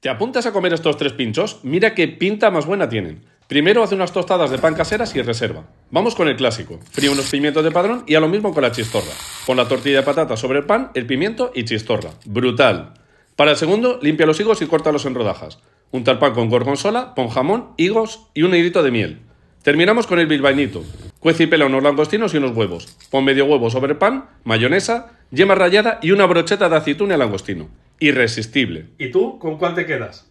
¿Te apuntas a comer estos tres pinchos? Mira qué pinta más buena tienen. Primero hace unas tostadas de pan caseras y reserva. Vamos con el clásico. Fría unos pimientos de padrón y a lo mismo con la chistorra. Pon la tortilla de patata sobre el pan, el pimiento y chistorra. Brutal. Para el segundo, limpia los higos y córtalos en rodajas. Unta el pan con gorgonzola, pon jamón, higos y un hilito de miel. Terminamos con el bilbainito. Cuece y pela unos langostinos y unos huevos. Pon medio huevo sobre pan, mayonesa, yema rallada y una brocheta de aceituna langostino. Irresistible. ¿Y tú con cuál te quedas?